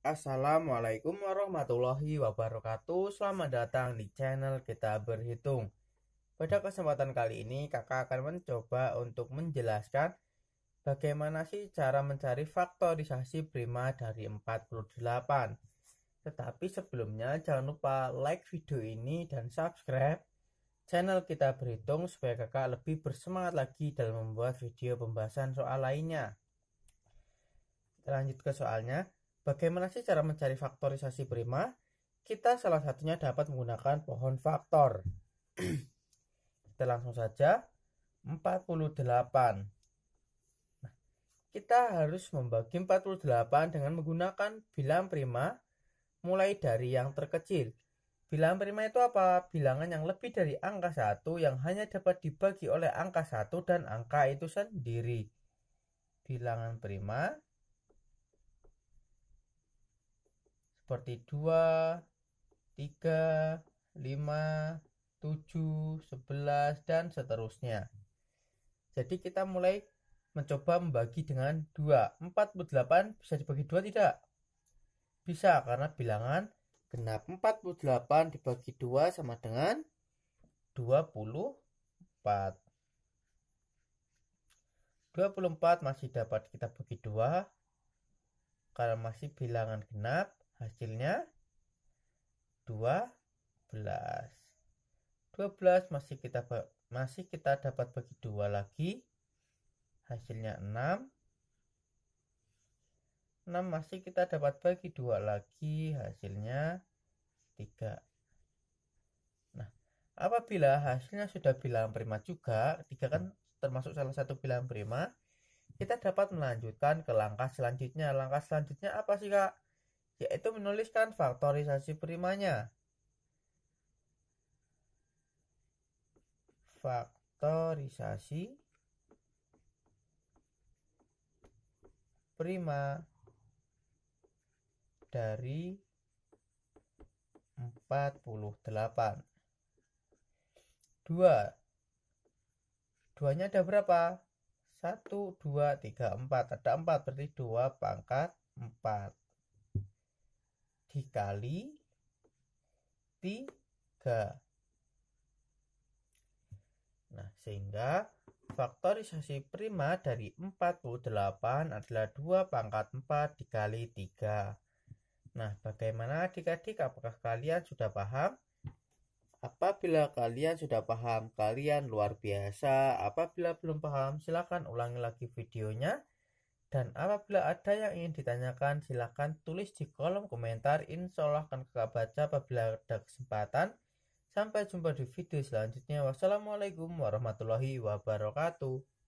Assalamualaikum warahmatullahi wabarakatuh Selamat datang di channel kita berhitung Pada kesempatan kali ini kakak akan mencoba untuk menjelaskan Bagaimana sih cara mencari faktorisasi prima dari 48 Tetapi sebelumnya jangan lupa like video ini dan subscribe channel kita berhitung supaya kakak lebih bersemangat lagi dalam membuat video pembahasan soal lainnya kita lanjut ke soalnya Bagaimana sih cara mencari faktorisasi prima? Kita salah satunya dapat menggunakan pohon faktor. kita langsung saja 48. Nah, kita harus membagi 48 dengan menggunakan bilangan prima mulai dari yang terkecil. Bilangan prima itu apa? Bilangan yang lebih dari angka 1 yang hanya dapat dibagi oleh angka 1 dan angka itu sendiri. Bilangan prima seperti 2, 3, 5, 7, 11, dan seterusnya. Jadi kita mulai mencoba membagi dengan 2. 48 bisa dibagi 2 tidak? Bisa karena bilangan genap 48 dibagi 2 sama dengan 24. 24 masih dapat kita bagi 2 karena masih bilangan genap hasilnya 12 12 masih kita masih kita dapat bagi dua lagi hasilnya 6 6 masih kita dapat bagi dua lagi hasilnya 3 nah apabila hasilnya sudah bilang prima juga 3 kan termasuk salah satu bilang prima kita dapat melanjutkan ke langkah selanjutnya langkah selanjutnya apa sih kak yaitu menuliskan faktorisasi primanya. Faktorisasi prima dari 48. 2. Duanya ada berapa? 1, 2, 3, 4. Ada 4, berarti 2 pangkat 4 dikali 3. Nah, sehingga faktorisasi prima dari 48 adalah 2 pangkat 4 dikali 3. Nah, bagaimana adik-adik? Apakah kalian sudah paham? Apabila kalian sudah paham, kalian luar biasa. Apabila belum paham, silakan ulangi lagi videonya. Dan apabila ada yang ingin ditanyakan, silahkan tulis di kolom komentar. Insya Allah akan kakak baca apabila ada kesempatan. Sampai jumpa di video selanjutnya. Wassalamualaikum warahmatullahi wabarakatuh.